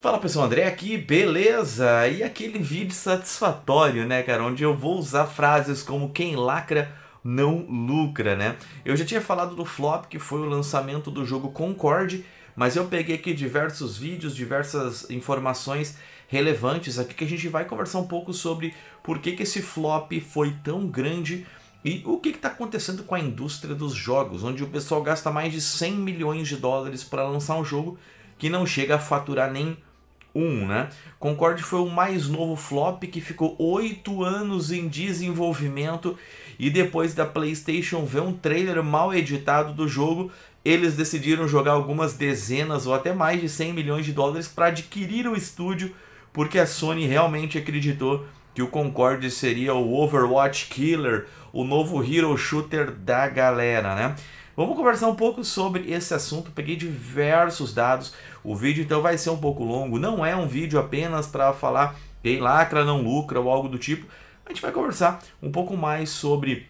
Fala pessoal, André aqui, beleza? E aquele vídeo satisfatório, né, cara? Onde eu vou usar frases como quem lacra não lucra, né? Eu já tinha falado do flop, que foi o lançamento do jogo Concorde, mas eu peguei aqui diversos vídeos, diversas informações relevantes aqui que a gente vai conversar um pouco sobre por que, que esse flop foi tão grande e o que está acontecendo com a indústria dos jogos, onde o pessoal gasta mais de 100 milhões de dólares para lançar um jogo que não chega a faturar nem 1, né? Concorde foi o mais novo flop que ficou 8 anos em desenvolvimento e depois da PlayStation ver um trailer mal editado do jogo, eles decidiram jogar algumas dezenas ou até mais de 100 milhões de dólares para adquirir o estúdio, porque a Sony realmente acreditou que o Concorde seria o Overwatch Killer, o novo hero shooter da galera, né? Vamos conversar um pouco sobre esse assunto. Peguei diversos dados. O vídeo então vai ser um pouco longo. Não é um vídeo apenas para falar quem lacra, não lucra ou algo do tipo. A gente vai conversar um pouco mais sobre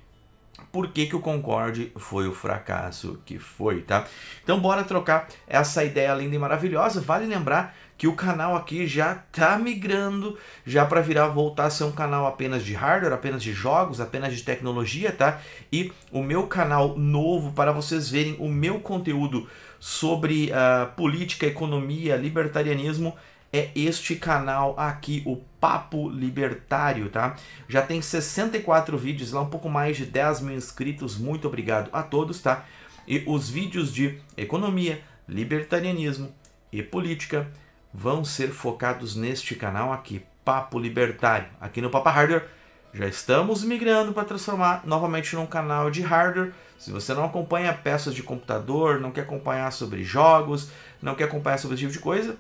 por que, que o Concorde foi o fracasso que foi, tá? Então bora trocar essa ideia linda e maravilhosa. Vale lembrar que o canal aqui já tá migrando já para virar voltar a ser um canal apenas de hardware, apenas de jogos, apenas de tecnologia, tá? E o meu canal novo para vocês verem o meu conteúdo sobre uh, política, economia, libertarianismo é este canal aqui, o Papo Libertário, tá? Já tem 64 vídeos lá, um pouco mais de 10 mil inscritos, muito obrigado a todos, tá? E os vídeos de economia, libertarianismo e política vão ser focados neste canal aqui, Papo Libertário. Aqui no Papa Hardware já estamos migrando para transformar novamente num canal de hardware. Se você não acompanha peças de computador, não quer acompanhar sobre jogos, não quer acompanhar sobre esse tipo de coisa,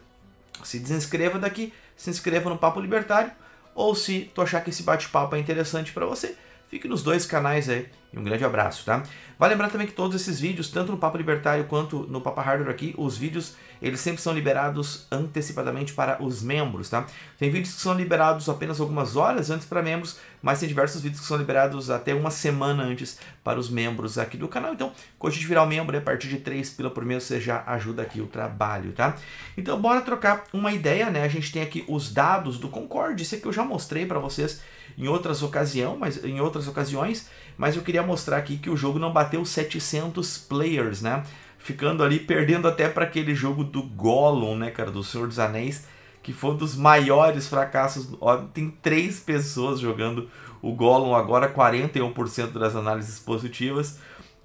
se desinscreva daqui, se inscreva no Papo Libertário, ou se tu achar que esse bate-papo é interessante para você, Fique nos dois canais aí e um grande abraço, tá? Vale lembrar também que todos esses vídeos, tanto no Papo Libertário quanto no Papa Hardware aqui, os vídeos, eles sempre são liberados antecipadamente para os membros, tá? Tem vídeos que são liberados apenas algumas horas antes para membros, mas tem diversos vídeos que são liberados até uma semana antes para os membros aqui do canal. Então, curte de virar um membro, né? a partir de 3 pila por mês você já ajuda aqui o trabalho, tá? Então, bora trocar uma ideia, né? A gente tem aqui os dados do Concorde, esse que eu já mostrei para vocês em outras ocasião, mas em outras ocasiões, mas eu queria mostrar aqui que o jogo não bateu 700 players, né? Ficando ali perdendo até para aquele jogo do Gollum, né, cara, do Senhor dos Anéis, que foi um dos maiores fracassos. Ó, tem três pessoas jogando o Gollum agora, 41% das análises positivas.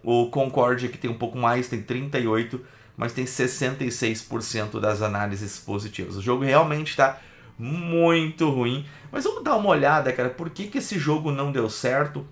O Concorde que tem um pouco mais, tem 38, mas tem 66% das análises positivas. O jogo realmente está muito ruim. Mas vamos dar uma olhada, cara, por que, que esse jogo não deu certo?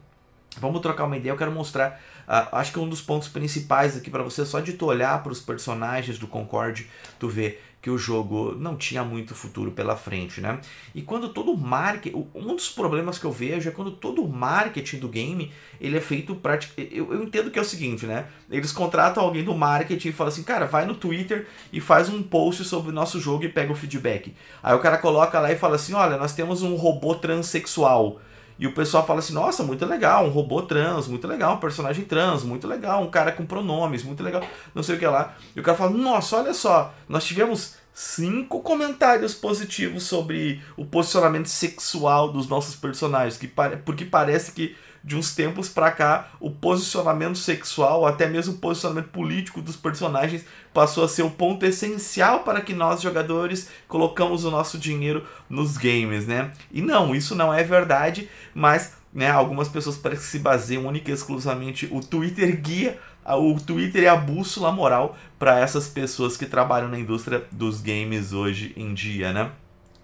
Vamos trocar uma ideia, eu quero mostrar ah, acho que um dos pontos principais aqui para você, é só de tu olhar para os personagens do Concorde, tu vê que o jogo não tinha muito futuro pela frente, né? E quando todo o marketing, um dos problemas que eu vejo é quando todo o marketing do game, ele é feito praticamente, eu, eu, entendo que é o seguinte, né? Eles contratam alguém do marketing e falam assim, cara, vai no Twitter e faz um post sobre o nosso jogo e pega o feedback. Aí o cara coloca lá e fala assim, olha, nós temos um robô transexual. E o pessoal fala assim: nossa, muito legal, um robô trans, muito legal, um personagem trans, muito legal, um cara com pronomes, muito legal, não sei o que lá. E o cara fala: nossa, olha só, nós tivemos cinco comentários positivos sobre o posicionamento sexual dos nossos personagens, que porque parece que de uns tempos para cá, o posicionamento sexual, até mesmo o posicionamento político dos personagens, passou a ser o ponto essencial para que nós jogadores colocamos o nosso dinheiro nos games, né? E não, isso não é verdade, mas né, algumas pessoas parecem que se baseiam única e exclusivamente o Twitter guia o Twitter é a bússola moral para essas pessoas que trabalham na indústria dos games hoje em dia, né?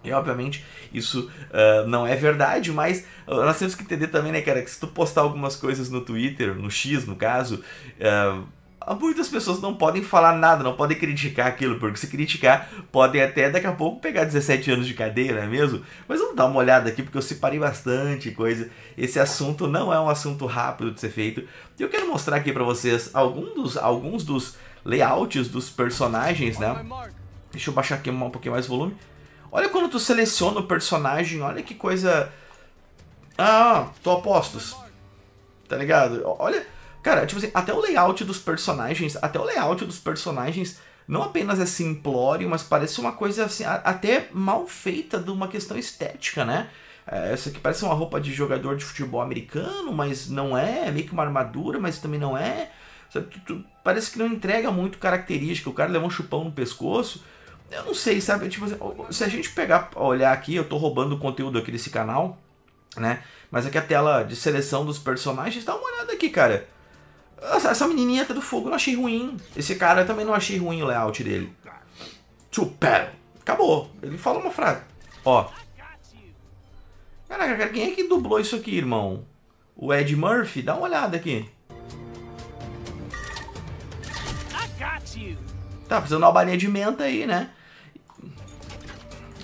E obviamente isso uh, não é verdade, mas ah, nós temos que entender também, né, cara, que se tu postar algumas coisas no Twitter, no X no caso, uh, muitas pessoas não podem falar nada, não podem criticar aquilo, porque se criticar, podem até daqui a pouco pegar 17 anos de cadeia, não é mesmo? Mas vamos dar uma olhada aqui, porque eu separei bastante coisa. Esse assunto não é um assunto rápido de ser feito. E eu quero mostrar aqui para vocês alguns dos, alguns dos layouts dos personagens, né? Deixa eu baixar aqui um pouquinho mais o volume. Olha quando tu seleciona o personagem, olha que coisa. Ah, tô apostos. Tá ligado? Olha. Cara, tipo assim, até o layout dos personagens, até o layout dos personagens não apenas é simplório, mas parece uma coisa assim, até mal feita de uma questão estética, né? essa é, aqui parece uma roupa de jogador de futebol americano, mas não é, é meio que uma armadura, mas também não é. Sabe, tu, tu, parece que não entrega muito característica. O cara levou um chupão no pescoço, eu não sei, sabe? Tipo, se a gente pegar, olhar aqui, eu tô roubando o conteúdo aqui desse canal, né? Mas aqui é a tela de seleção dos personagens, dá uma olhada aqui, cara. Essa menininha tá do fogo eu não achei ruim. Esse cara eu também não achei ruim o layout dele. Super. Acabou. Ele fala uma frase. Ó. Caraca, cara, quem é que dublou isso aqui, irmão? O Ed Murphy? Dá uma olhada aqui. Tá, precisando de uma balinha de menta aí, né?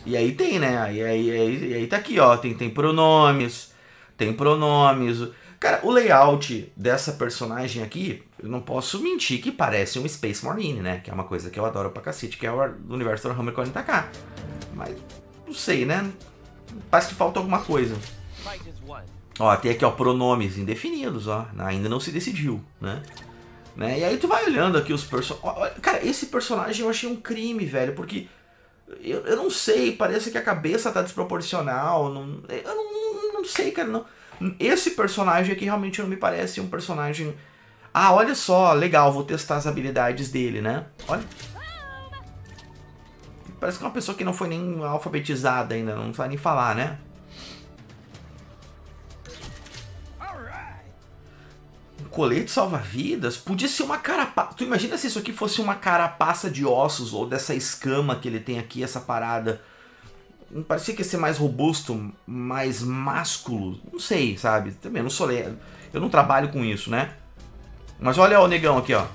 E aí tem, né? E aí, aí, aí tá aqui, ó. Tem, tem pronomes, tem pronomes. Cara, o layout dessa personagem aqui, eu não posso mentir que parece um Space Marine, né? Que é uma coisa que eu adoro pra cacete, que é o universo do hammer 40k. Mas, não sei, né? Parece que falta alguma coisa. Ó, tem aqui, ó, pronomes indefinidos, ó. Ainda não se decidiu, né? né? E aí tu vai olhando aqui os personagens. Cara, esse personagem eu achei um crime, velho, porque eu, eu não sei, parece que a cabeça tá desproporcional. Não, é, eu não, não sei, cara. Não. Esse personagem aqui realmente não me parece um personagem. Ah, olha só, legal, vou testar as habilidades dele, né? Olha. Parece que é uma pessoa que não foi nem alfabetizada ainda, não sabe nem falar, né? colete salva-vidas podia ser uma carapaça. Tu imagina se isso aqui fosse uma carapaça de ossos ou dessa escama que ele tem aqui, essa parada. Não hum, parecia que ia ser mais robusto, mais másculo. Não sei, sabe? Também não sou. ler. Eu não trabalho com isso, né? Mas olha o negão aqui, ó.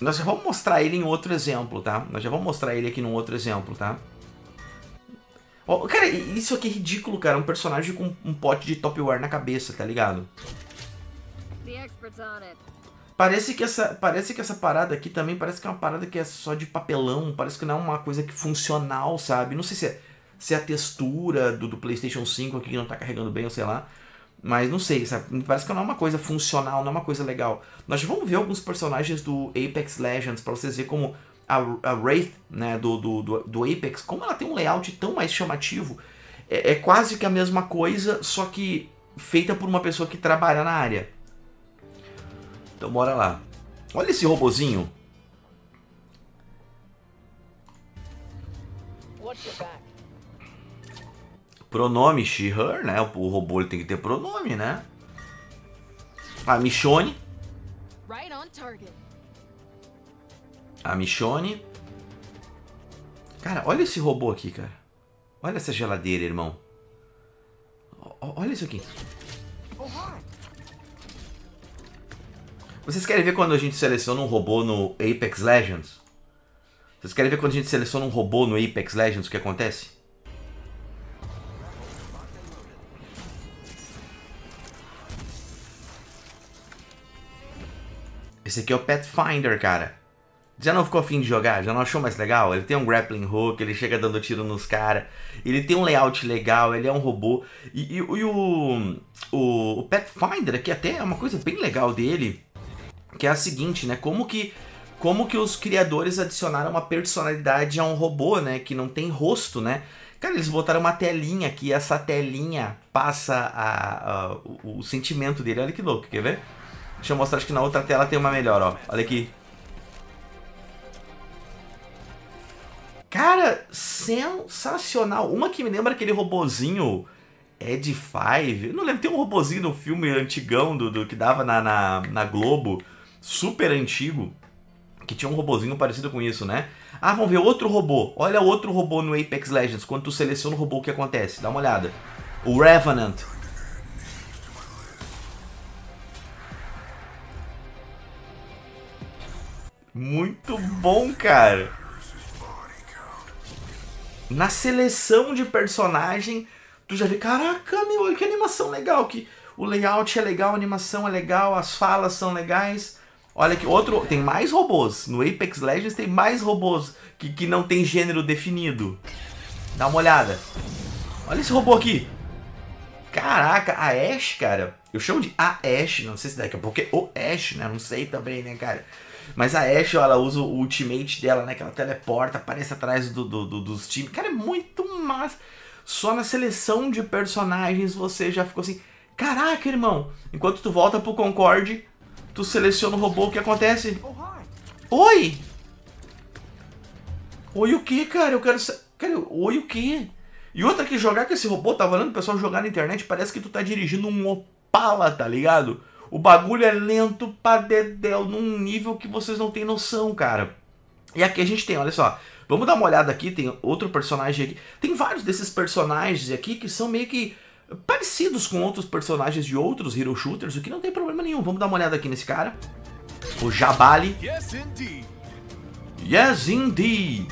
Nós já vamos mostrar ele em outro exemplo, tá? Nós já vamos mostrar ele aqui num outro exemplo, tá? cara, isso aqui é ridículo, cara. Um personagem com um pote de topware na cabeça, tá ligado? Parece que, essa, parece que essa parada aqui também parece que é uma parada que é só de papelão, parece que não é uma coisa que funcional, sabe? Não sei se é, se é a textura do, do PlayStation 5 aqui que não tá carregando bem, ou sei lá. Mas não sei, sabe? Parece que não é uma coisa funcional, não é uma coisa legal. Nós vamos ver alguns personagens do Apex Legends para vocês verem como a, a Wraith, né, do, do, do, do, Apex, como ela tem um layout tão mais chamativo. É, é quase que a mesma coisa, só que feita por uma pessoa que trabalha na área. Então bora lá. Olha esse robozinho. Pronome she/her, né? O robô tem que ter pronome, né? A Michonne. A Michonne. Cara, olha esse robô aqui, cara. Olha essa geladeira, irmão. O olha isso aqui. Oh, vocês querem ver quando a gente seleciona um robô no Apex Legends? Vocês querem ver quando a gente seleciona um robô no Apex Legends o que acontece? Esse aqui é o Pathfinder, cara. Já não ficou afim de jogar? Já não achou mais legal? Ele tem um grappling hook, ele chega dando tiro nos caras, ele tem um layout legal, ele é um robô. E, e, e o, o, o Pathfinder aqui até é uma coisa bem legal dele que é a seguinte, né? Como que como que os criadores adicionaram uma personalidade a um robô, né, que não tem rosto, né? Cara, eles botaram uma telinha que essa telinha passa a, a o, o, sentimento dele. Olha que louco, quer ver? Deixa eu mostrar, acho que na outra tela tem uma melhor, ó. Olha aqui. Cara, sensacional. Uma que me lembra aquele robozinho Ed Five. não lembro, tem um robozinho no filme antigão do, do que dava na, na, na Globo super antigo que tinha um robozinho parecido com isso, né? Ah, vamos ver outro robô. Olha outro robô no Apex Legends. Quando tu seleciona o robô, o que acontece? Dá uma olhada. O Revenant. Muito bom, cara. Na seleção de personagem, tu já vê, caraca, meu, que animação legal, que o layout é legal, a animação é legal, as falas são legais. Olha que outro. Tem mais robôs. No Apex Legends tem mais robôs que, que não tem gênero definido. Dá uma olhada. Olha esse robô aqui. Caraca, a Ash, cara. Eu chamo de a Ash, não sei se daqui a pouco é o Ash, né? Não sei também, né, cara? Mas a Ash, ó, ela usa o ultimate dela, né? Que ela teleporta, aparece atrás do, do, do, dos times. Cara, é muito massa. Só na seleção de personagens você já ficou assim. Caraca, irmão! Enquanto tu volta pro Concorde, Tu seleciona o robô, o que acontece? Oh, oi! Oi o que, cara? Eu quero... Cara, oi o que? E outra que jogar com esse robô, tá valendo o pessoal jogar na internet, parece que tu tá dirigindo um Opala, tá ligado? O bagulho é lento pra dedéu, num nível que vocês não tem noção, cara. E aqui a gente tem, olha só, vamos dar uma olhada aqui, tem outro personagem aqui. Tem vários desses personagens aqui que são meio que parecidos com outros personagens de outros hero shooters, o que não tem problema nenhum. Vamos dar uma olhada aqui nesse cara. O Jabali. Yes, indeed. Yes, indeed.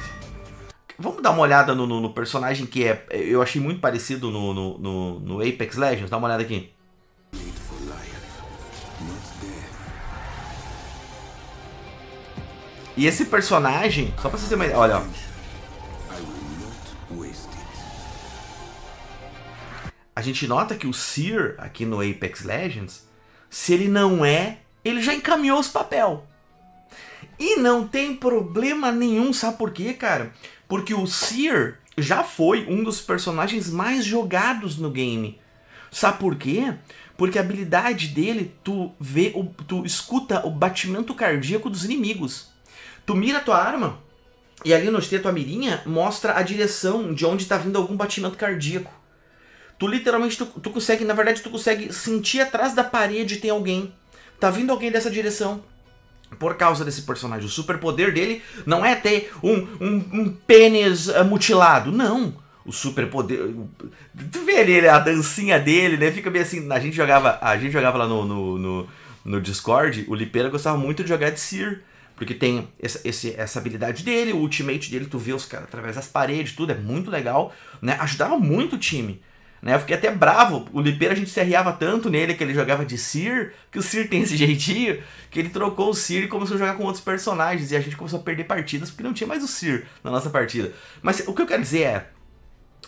Vamos dar uma olhada no, no, no personagem que é, eu achei muito parecido no, no, no Apex Legends. Dá uma olhada aqui. E esse personagem, só pra vocês terem uma ideia, olha, ó. a gente nota que o Seer, aqui no Apex Legends, se ele não é, ele já encaminhou os papel. E não tem problema nenhum, sabe por quê, cara? Porque o Seer já foi um dos personagens mais jogados no game. Sabe por quê? Porque a habilidade dele, tu vê, o, tu escuta o batimento cardíaco dos inimigos. Tu mira tua arma e ali no teto a mirinha mostra a direção de onde está vindo algum batimento cardíaco. Tu literalmente, tu, tu consegue, na verdade, tu consegue sentir atrás da parede tem alguém. Tá vindo alguém dessa direção por causa desse personagem. O superpoder dele não é ter um, um, um pênis eh, mutilado, não. O superpoder. Tu vê ali a dancinha dele, né? Fica bem assim. A gente jogava, a gente jogava lá no, no, no, no Discord. O Lipeira gostava muito de jogar de Seer. Porque tem essa, esse, essa habilidade dele, o ultimate dele, tu vê os caras através das paredes, tudo, é muito legal, né? Ajudava muito o time. Né? Eu fiquei até bravo. O Lipeira a gente se arriava tanto nele que ele jogava de Sir, que o Sir tem esse jeitinho, que ele trocou o Sir e começou a jogar com outros personagens. E a gente começou a perder partidas porque não tinha mais o Sir na nossa partida. Mas o que eu quero dizer é.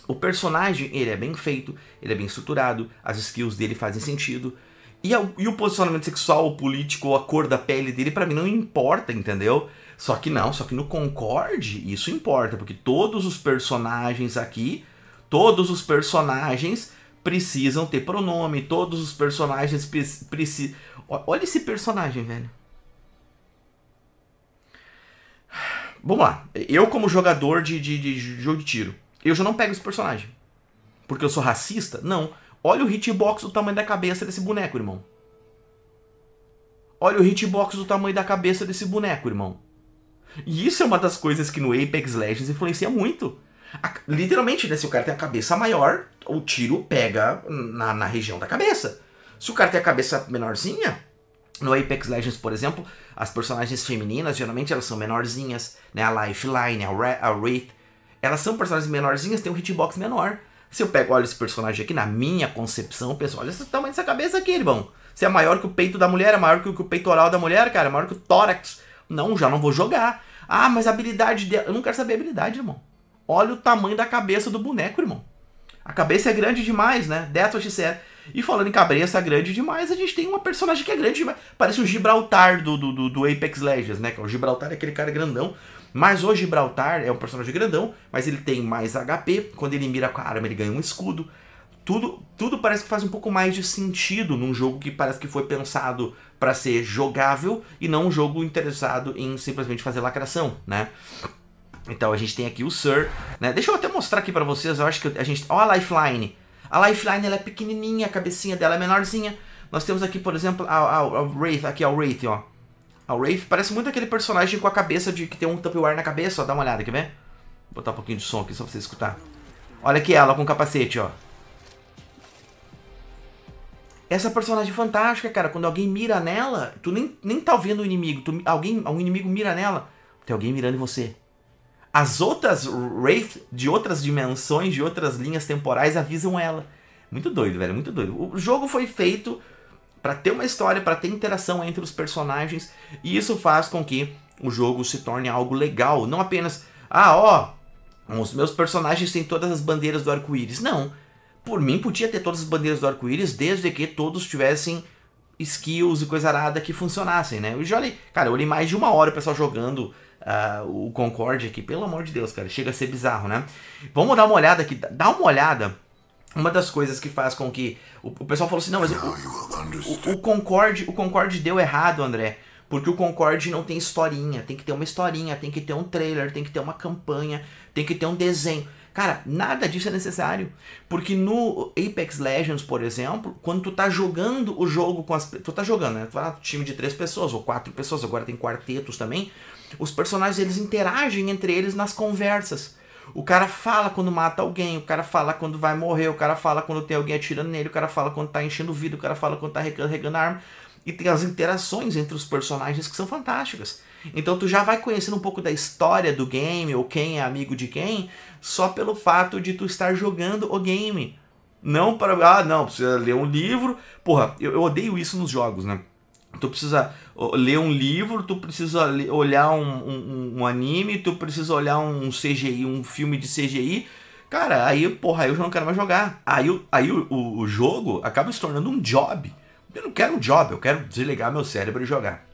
O personagem, ele é bem feito, ele é bem estruturado, as skills dele fazem sentido. E, a, e o posicionamento sexual, o político, a cor da pele dele, para mim não importa, entendeu? Só que não, só que no Concorde isso importa, porque todos os personagens aqui Todos os personagens precisam ter pronome, todos os personagens precisam. Olha esse personagem, velho. Vamos lá. Eu, como jogador de, de, de jogo de tiro, eu já não pego esse personagem. Porque eu sou racista? Não. Olha o hitbox do tamanho da cabeça desse boneco, irmão. Olha o hitbox do tamanho da cabeça desse boneco, irmão. E isso é uma das coisas que no Apex Legends influencia muito. A, literalmente, né? Se o cara tem a cabeça maior, o tiro pega na, na região da cabeça. Se o cara tem a cabeça menorzinha, no Apex Legends, por exemplo, as personagens femininas, geralmente elas são menorzinhas, né? A Lifeline, a, Ra a Wraith, elas são personagens menorzinhas, tem um hitbox menor. Se eu pego, olha esse personagem aqui, na minha concepção, pessoal, olha o tamanho dessa cabeça aqui, irmão. Se é maior que o peito da mulher, é maior que o peitoral da mulher, cara, é maior que o tórax. Não, já não vou jogar. Ah, mas a habilidade dela. Eu não quero saber a habilidade, irmão. Olha o tamanho da cabeça do boneco, irmão. A cabeça é grande demais, né? Death what she E falando em cabeça grande demais, a gente tem uma personagem que é grande demais. Parece o Gibraltar do, do, do Apex Legends, né? Que é o Gibraltar é aquele cara grandão. Mas o Gibraltar é um personagem grandão, mas ele tem mais HP. Quando ele mira com a arma, ele ganha um escudo. Tudo, tudo parece que faz um pouco mais de sentido num jogo que parece que foi pensado para ser jogável e não um jogo interessado em simplesmente fazer lacração, né? Então a gente tem aqui o Sir, né? Deixa eu até mostrar aqui pra vocês, eu acho que a gente... Ó a Lifeline. A Lifeline, ela é pequenininha, a cabecinha dela é menorzinha. Nós temos aqui, por exemplo, a, a, a Wraith, aqui, o Wraith, ó. A Wraith parece muito aquele personagem com a cabeça de... que tem um Tupperware na cabeça, ó. Dá uma olhada, quer ver? Vou botar um pouquinho de som aqui só pra você escutar. Olha aqui ela com o capacete, ó. Essa personagem fantástica, cara, quando alguém mira nela, tu nem, nem tá ouvindo o inimigo, tu, alguém, um inimigo mira nela, tem alguém mirando em você. As outras Wraith de outras dimensões, de outras linhas temporais avisam ela. Muito doido, velho, muito doido. O jogo foi feito para ter uma história, para ter interação entre os personagens, e isso faz com que o jogo se torne algo legal, não apenas ah, ó, os meus personagens têm todas as bandeiras do arco-íris. Não. Por mim podia ter todas as bandeiras do arco-íris desde que todos tivessem skills e coisa arada que funcionassem, né? Eu já olhei, cara, eu olhei mais de uma hora o pessoal jogando uh, o Concorde aqui. Pelo amor de Deus, cara, chega a ser bizarro, né? Vamos dar uma olhada aqui, dá uma olhada. Uma das coisas que faz com que o, o pessoal falou assim, não, mas o, o, o Concorde, o Concorde deu errado, André. Porque o Concorde não tem historinha, tem que ter uma historinha, tem que ter um trailer, tem que ter uma campanha, tem que ter um desenho. Cara, nada disso é necessário. Porque no Apex Legends, por exemplo, quando tu tá jogando o jogo com as. Tu tá jogando, né? Tu tá time de três pessoas ou quatro pessoas, agora tem quartetos também. Os personagens eles interagem entre eles nas conversas. O cara fala quando mata alguém, o cara fala quando vai morrer, o cara fala quando tem alguém atirando nele, o cara fala quando tá enchendo o vidro, o cara fala quando tá recarregando a arma. E tem as interações entre os personagens que são fantásticas. Então tu já vai conhecendo um pouco da história do game, ou quem é amigo de quem, só pelo fato de tu estar jogando o game. Não para. Ah, não, precisa ler um livro. Porra, eu, eu odeio isso nos jogos, né? tu precisa ler um livro, tu precisa olhar um, um, um anime, tu precisa olhar um CGI, um filme de CGI. Cara, aí, porra, aí eu já não quero mais jogar. Aí, aí o, o, o jogo acaba se tornando um job. Eu não quero um job, eu quero desligar meu cérebro e jogar.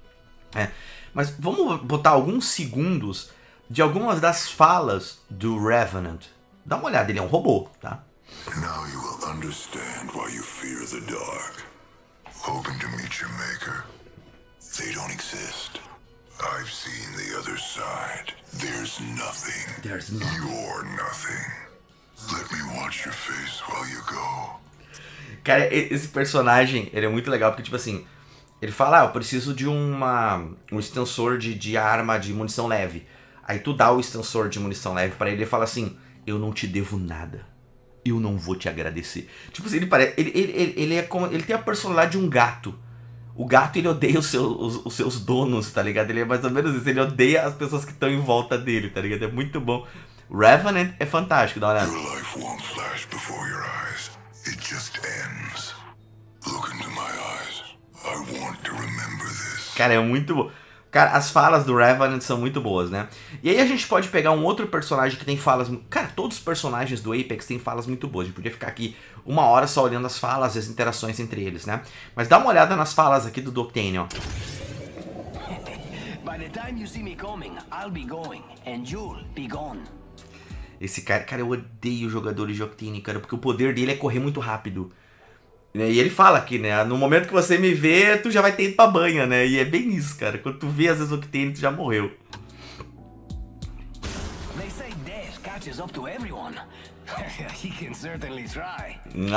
É. Mas vamos botar alguns segundos de algumas das falas do Revenant. Dá uma olhada, ele é um robô, tá? você vai entender por que você fear the dark hoping to meet your maker. They don't exist. I've seen the other side. There's nothing. There's nothing. You're nothing. Let me watch your face while you go. Cara, esse personagem, ele é muito legal porque, tipo assim, ele fala, ah, eu preciso de uma, um extensor de, de arma de munição leve. Aí tu dá o extensor de munição leve para ele e fala assim, eu não te devo nada eu não vou te agradecer. Tipo assim, ele parece. Ele, ele, ele, é como, ele tem a personalidade de um gato. O gato ele odeia os seus, os, os seus donos, tá ligado? Ele é mais ou menos isso, ele odeia as pessoas que estão em volta dele, tá ligado? É muito bom. Revenant é fantástico, dá uma olhada. Your life won't flash before your eyes. It just ends. Look into my eyes. I want to remember this. Cara, é muito bom. Cara, as falas do Revenant são muito boas, né? E aí a gente pode pegar um outro personagem que tem falas. Cara, todos os personagens do Apex têm falas muito boas. A gente podia ficar aqui uma hora só olhando as falas e as interações entre eles, né? Mas dá uma olhada nas falas aqui do Doctane, ó. Esse cara, cara, eu odeio jogadores de Octane, cara, porque o poder dele é correr muito rápido. Né, e ele fala aqui, né? Ah, no momento que você me vê, tu já vai ter ido pra banha, né? E é bem isso, cara. Quando tu vê às vezes o que tem, tu já morreu.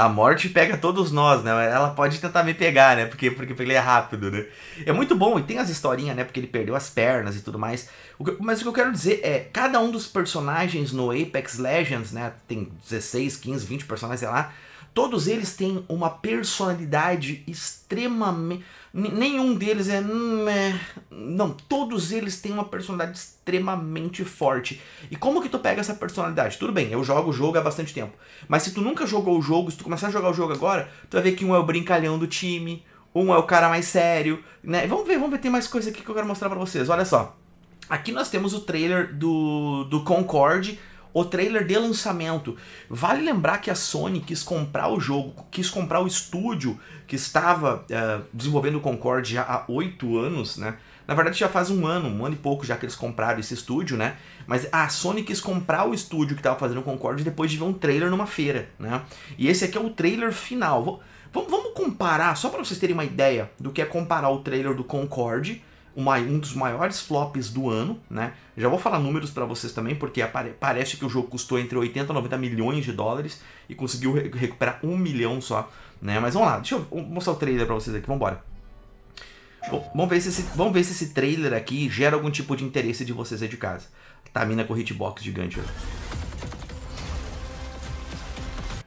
A morte pega todos nós, né? Ela pode tentar me pegar, né? Porque, porque ele é rápido, né? É muito bom e tem as historinhas, né? Porque ele perdeu as pernas e tudo mais. O que, mas o que eu quero dizer é: cada um dos personagens no Apex Legends, né? Tem 16, 15, 20 personagens, sei lá Todos eles têm uma personalidade extremamente. Nenhum deles é, hum, é. Não, todos eles têm uma personalidade extremamente forte. E como que tu pega essa personalidade? Tudo bem, eu jogo o jogo há bastante tempo. Mas se tu nunca jogou o jogo, se tu começar a jogar o jogo agora, tu vai ver que um é o brincalhão do time, um é o cara mais sério, né? Vamos ver, vamos ver, tem mais coisa aqui que eu quero mostrar para vocês. Olha só. Aqui nós temos o trailer do, do Concorde o trailer de lançamento. Vale lembrar que a Sony quis comprar o jogo, quis comprar o estúdio que estava uh, desenvolvendo o Concorde já há oito anos, né? Na verdade já faz um ano, um ano e pouco já que eles compraram esse estúdio, né? Mas a Sony quis comprar o estúdio que estava fazendo o Concorde depois de ver um trailer numa feira, né? E esse aqui é o trailer final. vamos comparar, só para vocês terem uma ideia do que é comparar o trailer do Concorde um dos maiores flops do ano, né? Já vou falar números para vocês também, porque parece que o jogo custou entre 80 e 90 milhões de dólares e conseguiu re recuperar um milhão só, né? Mas vamos lá, deixa eu mostrar o trailer para vocês aqui, vamos Bom, vamos ver, se esse, vamos ver se esse trailer aqui gera algum tipo de interesse de vocês aí de casa. Tá mina com hitbox gigante.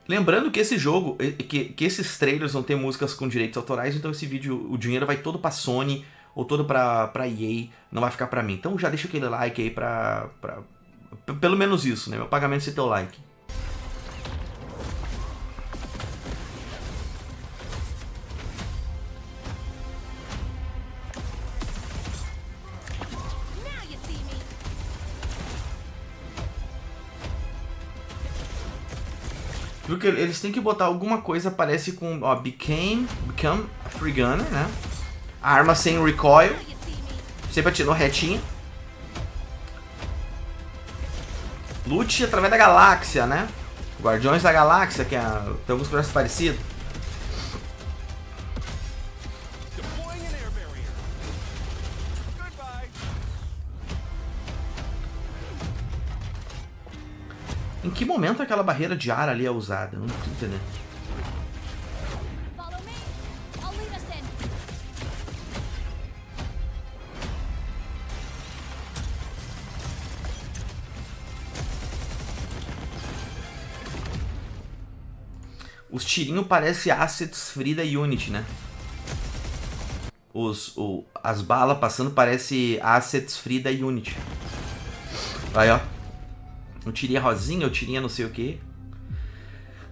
Lembrando que esse jogo, que, que esses trailers vão ter músicas com direitos autorais, então esse vídeo, o dinheiro vai todo pra Sony, ou todo pra, pra EA, não vai ficar pra mim. Então já deixa aquele like aí pra, pra pelo menos isso, né? Meu pagamento é ser teu like. Porque eles têm que botar alguma coisa, parece com, ó, became, become a free gunner, né? A arma sem recoil. Sempre atirou retinho. Lute através da galáxia, né? Guardiões da Galáxia, que é, tem alguns personagens parecidos. Em que momento aquela barreira de ar ali é usada? Não tô entendendo. Os tirinhos parecem assets free da Unity, né? Os, o, as balas passando parece assets free da Unity. Aí, ó. Eu tirinha rosinha, eu tirinha não sei o que.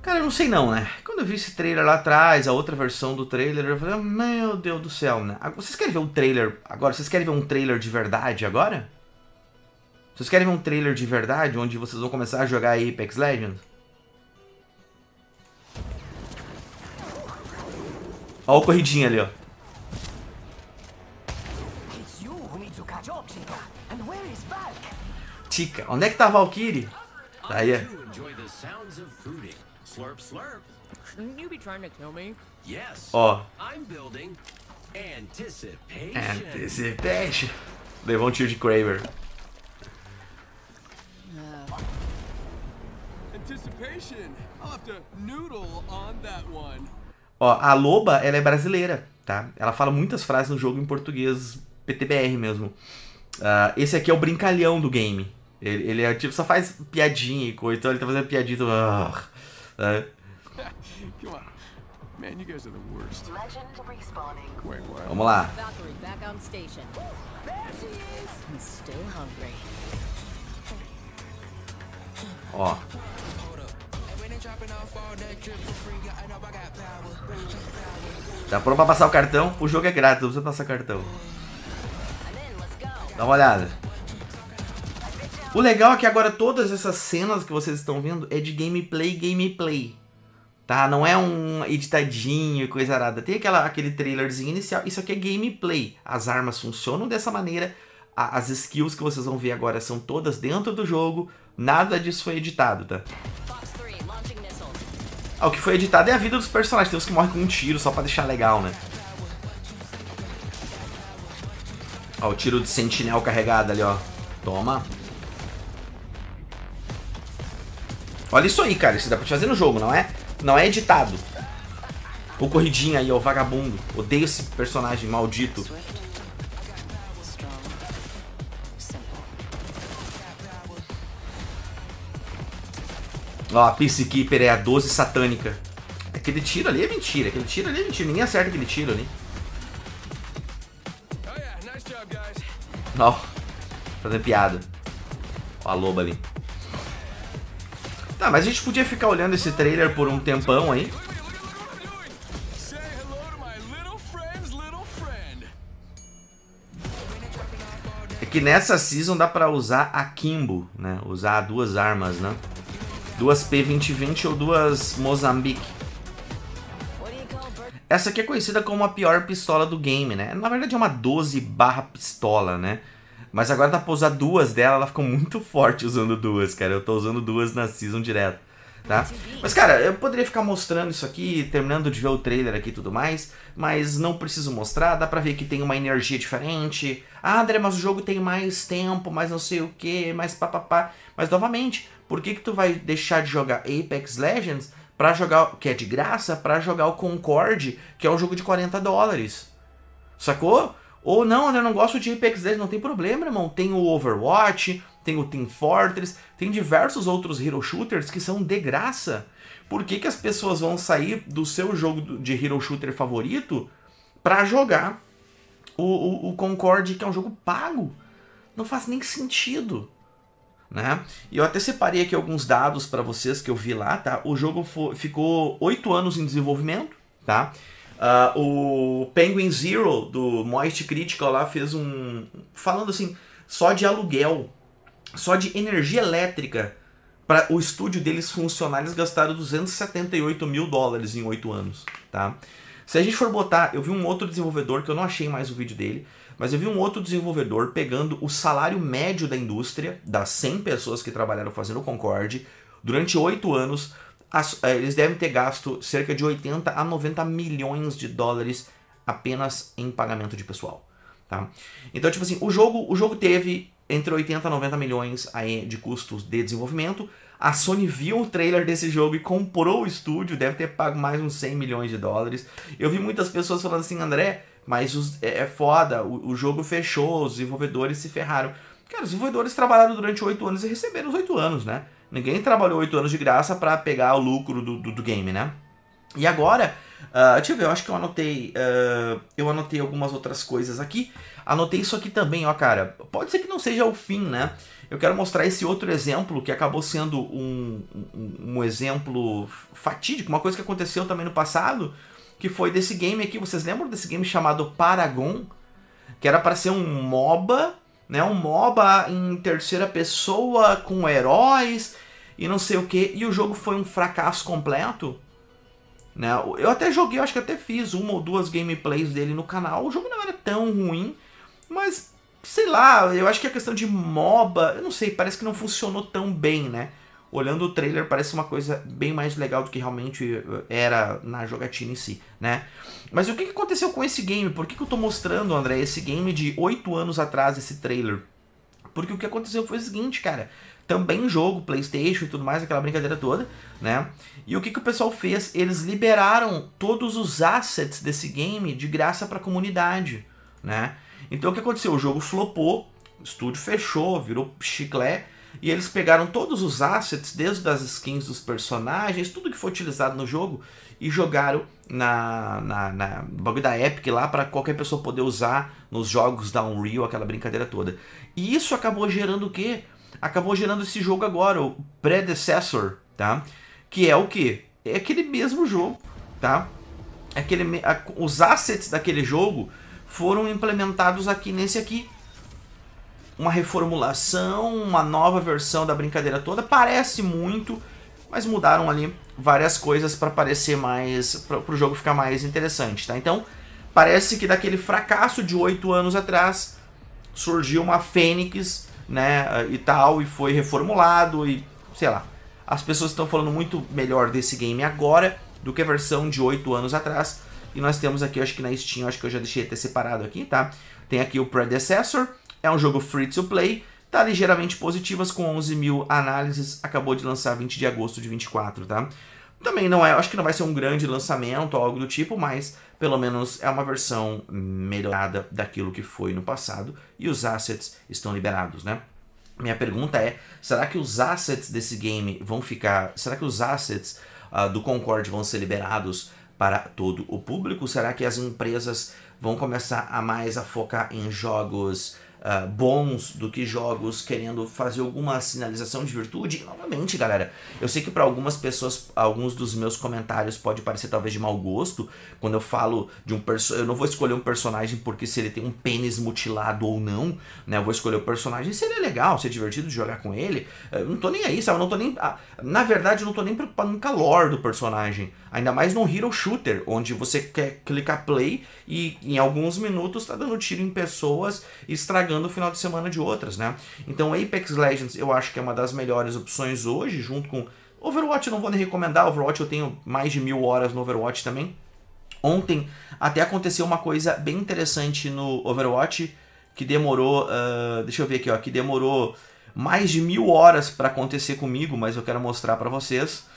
Cara, eu não sei não, né? Quando eu vi esse trailer lá atrás, a outra versão do trailer, eu falei, meu Deus do céu, né? Ah, vocês querem ver um trailer agora? Vocês querem ver um trailer de verdade agora? Vocês querem ver um trailer de verdade onde vocês vão começar a jogar Apex Legends? Olha o corridinho ali, ó. Tica. Onde é que tá a Valkyrie? Daí tá é. Ó. Anticipation. Levou um tiro de Kraber. Anticipation. I'll have to noodle on that one. Ó, a Loba, ela é brasileira, tá? Ela fala muitas frases no jogo em português, PTBR mesmo. Uh, esse aqui é o brincalhão do game. Ele, ele é tipo, só faz piadinha e coisa, então ele tá fazendo piadinha do. Então, ah, né? Vamos lá. Ó. Tá pronto pra passar o cartão? O jogo é grátis, você passa passar cartão. Dá uma olhada. O legal é que agora todas essas cenas que vocês estão vendo é de gameplay, gameplay. Tá? Não é um editadinho, coisa arada. Tem aquela, aquele trailerzinho inicial. Isso aqui é gameplay. As armas funcionam dessa maneira. A, as skills que vocês vão ver agora são todas dentro do jogo. Nada disso foi editado, tá? Ah, o que foi editado é a vida dos personagens. Tem uns que morrem com um tiro só pra deixar legal, né? Ó, o tiro de sentinel carregado ali, ó. Toma. Olha isso aí, cara. Isso dá pra te fazer no jogo, não é? Não é editado. O corridinho aí, ó, o vagabundo. Odeio esse personagem maldito. Ó, a Keeper é a 12 satânica. Aquele tiro ali é mentira, aquele tiro ali é mentira. Ninguém acerta aquele tiro ali. Oh, ó, Fazendo piada. Ó a loba ali. Tá, mas a gente podia ficar olhando esse trailer por um tempão aí. É que nessa season dá pra usar a Kimbo, né? Usar duas armas, né? Duas P2020 ou duas Mozambique. Essa aqui é conhecida como a pior pistola do game, né? Na verdade é uma 12 barra pistola, né? Mas agora dá pra usar duas dela, ela ficou muito forte usando duas, cara. Eu tô usando duas na Season direto, tá? Mas, cara, eu poderia ficar mostrando isso aqui, terminando de ver o trailer aqui e tudo mais, mas não preciso mostrar, dá pra ver que tem uma energia diferente. Ah, André, mas o jogo tem mais tempo, mais não sei o que, mais papapá. Mas, novamente, por que, que tu vai deixar de jogar Apex Legends para jogar, que é de graça, para jogar o Concorde, que é um jogo de 40 dólares? Sacou? Ou não, eu não gosto de Apex Legends, não tem problema, irmão. Tem o Overwatch, tem o Team Fortress, tem diversos outros hero shooters que são de graça. Por que, que as pessoas vão sair do seu jogo de hero shooter favorito para jogar o, o, o Concorde, que é um jogo pago? Não faz nem sentido né? E eu até separei aqui alguns dados para vocês que eu vi lá, tá? O jogo ficou oito anos em desenvolvimento, tá? Uh, o Penguin Zero do Moist Critical lá fez um falando assim só de aluguel, só de energia elétrica para o estúdio deles funcionar, eles gastaram 278 mil dólares em oito anos, tá? Se a gente for botar, eu vi um outro desenvolvedor que eu não achei mais o vídeo dele, mas eu vi um outro desenvolvedor pegando o salário médio da indústria, das 100 pessoas que trabalharam fazendo o Concorde, durante 8 anos, as, eh, eles devem ter gasto cerca de 80 a 90 milhões de dólares apenas em pagamento de pessoal. Tá? Então, tipo assim, o jogo, o jogo teve entre 80 a 90 milhões aí de custos de desenvolvimento. A Sony viu o trailer desse jogo e comprou o estúdio, deve ter pago mais uns 100 milhões de dólares. Eu vi muitas pessoas falando assim, André, mas os, é, é, foda, o, o, jogo fechou, os desenvolvedores se ferraram. Cara, os desenvolvedores trabalharam durante oito anos e receberam os oito anos, né? Ninguém trabalhou oito anos de graça para pegar o lucro do, do, do, game, né? E agora, uh, deixa eu ver, eu acho que eu anotei. Uh, eu anotei algumas outras coisas aqui. Anotei isso aqui também, ó, cara. Pode ser que não seja o fim, né? Eu quero mostrar esse outro exemplo que acabou sendo um, um, um exemplo fatídico, uma coisa que aconteceu também no passado que foi desse game aqui. Vocês lembram desse game chamado Paragon? Que era para ser um MOBA, né? Um MOBA em terceira pessoa com heróis e não sei o que. E o jogo foi um fracasso completo. Né? Eu até joguei, eu acho que até fiz uma ou duas gameplays dele no canal. O jogo não era tão ruim, mas sei lá, eu acho que a questão de MOBA, eu não sei, parece que não funcionou tão bem, né? olhando o trailer, parece uma coisa bem mais legal do que realmente eh, era na jogatina em si, né? Mas o que aconteceu com esse game? Por que, que eu tô mostrando, André, esse game de 8 anos atrás, esse trailer? Porque o que aconteceu foi o seguinte, cara. Também jogo, Playstation e tudo mais, aquela brincadeira toda, né? E o que, que o pessoal fez? Eles liberaram todos os assets desse game de graça para a comunidade, né? Então o que aconteceu? O jogo flopou, o estúdio fechou, virou chiclete e eles pegaram todos os assets, desde as skins dos personagens, tudo que foi utilizado no jogo, e jogaram na, na, na bagulho da Epic lá para qualquer pessoa poder usar nos jogos da Unreal, aquela brincadeira toda. E isso acabou gerando o quê? Acabou gerando esse jogo agora, o Predecessor, tá? Que é o quê? É aquele mesmo jogo, tá? Aquele, os assets daquele jogo foram implementados aqui nesse aqui uma reformulação, uma nova versão da brincadeira toda. Parece muito, mas mudaram ali várias coisas para parecer mais. para o jogo ficar mais interessante, tá? Então, parece que daquele fracasso de 8 anos atrás surgiu uma Fênix, né? E tal, e foi reformulado, e sei lá. As pessoas estão falando muito melhor desse game agora do que a versão de 8 anos atrás. E nós temos aqui, acho que na Steam, acho que eu já deixei até separado aqui, tá? Tem aqui o Predecessor, é um jogo free to play, tá ligeiramente positivas com 11 mil análises, acabou de lançar 20 de agosto de 24, tá? Também não é, acho que não vai ser um grande lançamento ou algo do tipo, mas pelo menos é uma versão melhorada daquilo que foi no passado e os assets estão liberados, né? Minha pergunta é, será que os assets desse game vão ficar, será que os assets uh, do Concorde vão ser liberados para todo o público? Será que as empresas vão começar a mais a focar em jogos uh, bons do que jogos querendo fazer alguma sinalização de virtude. E, novamente, galera, eu sei que para algumas pessoas, alguns dos meus comentários pode parecer talvez de mau gosto, quando eu falo de um personagem, eu não vou escolher um personagem porque se ele tem um pênis mutilado ou não, né? Eu vou escolher o personagem se ele é legal, se é divertido de jogar com ele. Eu não tô nem aí, sabe? Eu não tô nem ah, na verdade, eu não tô nem preocupado com o calor do personagem. Ainda mais num hero shooter, onde você quer clicar play e em alguns minutos tá dando tiro em pessoas, estragando o final de semana de outras, né? Então Apex Legends eu acho que é uma das melhores opções hoje, junto com Overwatch eu não vou nem recomendar, Overwatch eu tenho mais de mil horas no Overwatch também. Ontem até aconteceu uma coisa bem interessante no Overwatch, que demorou, uh, deixa eu ver aqui, ó, que demorou mais de mil horas para acontecer comigo, mas eu quero mostrar para vocês.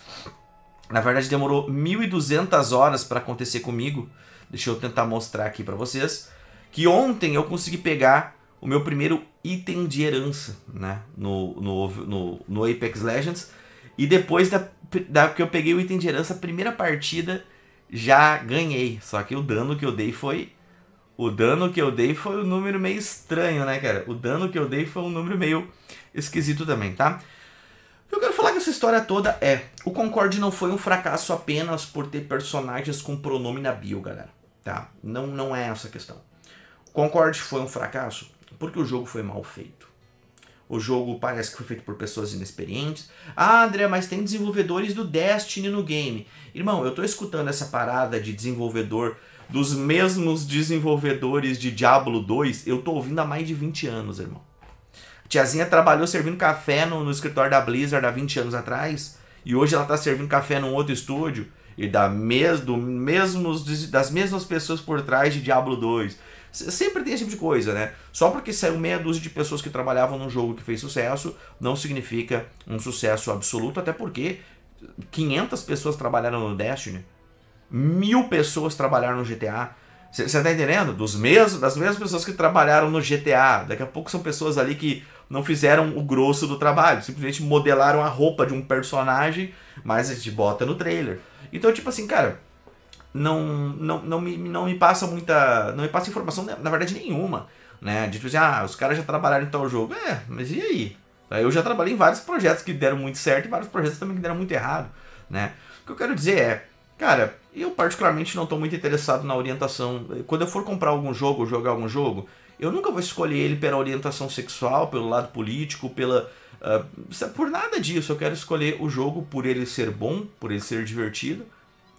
Na verdade, demorou 1.200 horas para acontecer comigo. Deixa eu tentar mostrar aqui para vocês. Que ontem eu consegui pegar o meu primeiro item de herança né? no, no, no, no Apex Legends. E depois da, da que eu peguei o item de herança, a primeira partida já ganhei. Só que o dano que eu dei foi. O dano que eu dei foi um número meio estranho, né, cara? O dano que eu dei foi um número meio esquisito também, tá? história toda é: o Concorde não foi um fracasso apenas por ter personagens com pronome na bio, galera. Tá? Não, não é essa a questão. O Concorde foi um fracasso porque o jogo foi mal feito. O jogo parece que foi feito por pessoas inexperientes. Ah, André, mas tem desenvolvedores do Destiny no game. Irmão, eu tô escutando essa parada de desenvolvedor dos mesmos desenvolvedores de Diablo 2. Eu tô ouvindo há mais de 20 anos, irmão. Tiazinha trabalhou servindo café no, no, escritório da Blizzard há 20 anos atrás. E hoje ela tá servindo café num outro estúdio. E da mes, do mesmo das mesmas pessoas por trás de Diablo 2. Sempre tem esse tipo de coisa, né? Só porque saiu meia dúzia de pessoas que trabalhavam num jogo que fez sucesso, não significa um sucesso absoluto, até porque 500 pessoas trabalharam no Destiny, mil pessoas trabalharam no GTA. Você tá entendendo? Dos mesmos, das mesmas pessoas que trabalharam no GTA. Daqui a pouco são pessoas ali que não fizeram o grosso do trabalho. Simplesmente modelaram a roupa de um personagem, mas a gente bota no trailer. Então, tipo assim, cara, não, não, não, me, não me passa muita. Não me passa informação, na verdade, nenhuma. Né? De tipo assim, ah, os caras já trabalharam em tal jogo. É, mas e aí? Eu já trabalhei em vários projetos que deram muito certo e vários projetos também que deram muito errado. Né? O que eu quero dizer é, cara, eu particularmente não estou muito interessado na orientação. Quando eu for comprar algum jogo ou jogar algum jogo, eu nunca vou escolher ele pela orientação sexual, pelo lado político, pela. Uh, por nada disso. Eu quero escolher o jogo por ele ser bom, por ele ser divertido.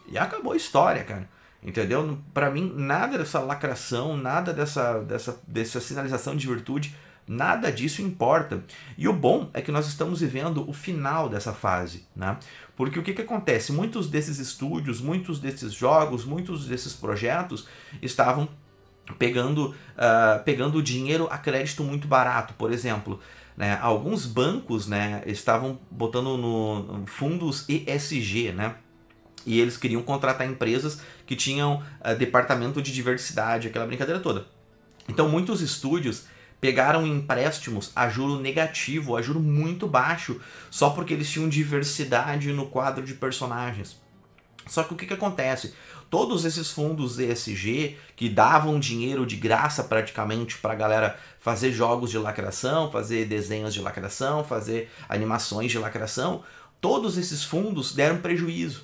E acabou a história, cara. Entendeu? Para mim, nada dessa lacração, nada dessa, dessa, dessa sinalização de virtude, nada disso importa. E o bom é que nós estamos vivendo o final dessa fase, né? Porque o que, que acontece? Muitos desses estúdios, muitos desses jogos, muitos desses projetos estavam pegando, uh, pegando dinheiro a crédito muito barato, por exemplo. Né? Alguns bancos né, estavam botando no fundos ESG, né? E eles queriam contratar empresas que tinham uh, departamento de diversidade, aquela brincadeira toda. Então muitos estúdios pegaram empréstimos a juro negativo, a juro muito baixo, só porque eles tinham diversidade no quadro de personagens. Só que o que, que acontece? Todos esses fundos ESG que davam dinheiro de graça praticamente para a galera fazer jogos de lacração, fazer desenhos de lacração, fazer animações de lacração, todos esses fundos deram prejuízo.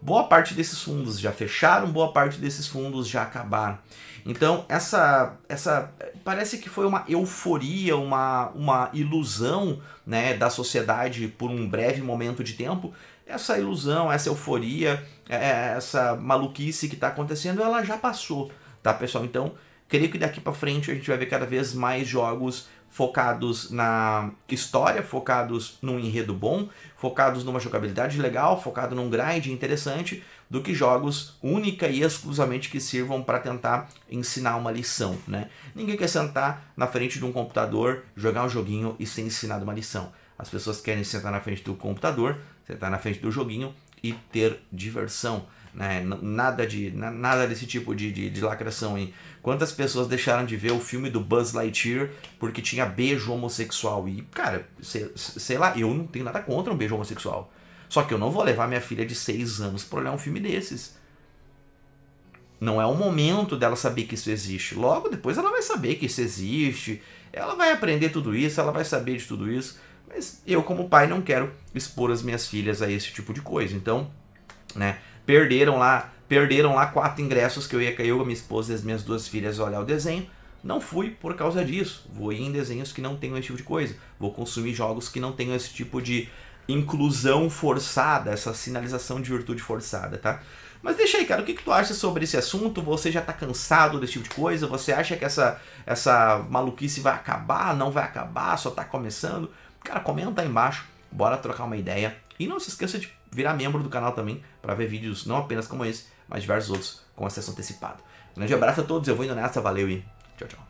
Boa parte desses fundos já fecharam, boa parte desses fundos já acabaram. Então, essa essa parece que foi uma euforia, uma, uma ilusão, né, da sociedade por um breve momento de tempo. Essa ilusão, essa euforia, é, é, essa maluquice que está acontecendo, ela já passou, tá, pessoal? Então, creio que daqui para frente a gente vai ver cada vez mais jogos focados na história, focados num enredo bom, focados numa jogabilidade legal, focado num grind interessante, do que jogos única e exclusivamente que sirvam para tentar ensinar uma lição, né? Ninguém quer sentar na frente de um computador, jogar um joguinho e ser ensinado uma lição. As pessoas querem sentar na frente do computador, sentar na frente do joguinho e ter diversão. Né? Nada, de, nada desse tipo de, de, de lacração aí. Quantas pessoas deixaram de ver o filme do Buzz Lightyear porque tinha beijo homossexual? E, cara, sei, sei lá, eu não tenho nada contra um beijo homossexual. Só que eu não vou levar minha filha de 6 anos pra olhar um filme desses. Não é o momento dela saber que isso existe. Logo depois ela vai saber que isso existe. Ela vai aprender tudo isso, ela vai saber de tudo isso. Mas eu, como pai, não quero expor as minhas filhas a esse tipo de coisa. Então, né, perderam lá, perderam lá quatro ingressos que eu ia cair eu, minha esposa e as minhas duas filhas olhar o desenho. Não fui por causa disso. Vou ir em desenhos que não tenham esse tipo de coisa. Vou consumir jogos que não tenham esse tipo de inclusão forçada, essa sinalização de virtude forçada, tá? Mas deixa aí, cara, o que, que tu acha sobre esse assunto? Você já tá cansado desse tipo de coisa? Você acha que essa, essa maluquice vai acabar? Não vai acabar? Só tá começando? Cara, comenta aí embaixo, bora trocar uma ideia. E não se esqueça de virar membro do canal também para ver vídeos não apenas como esse, mas diversos outros com acesso antecipado. Um grande abraço a todos, eu vou indo nessa, valeu e tchau, tchau.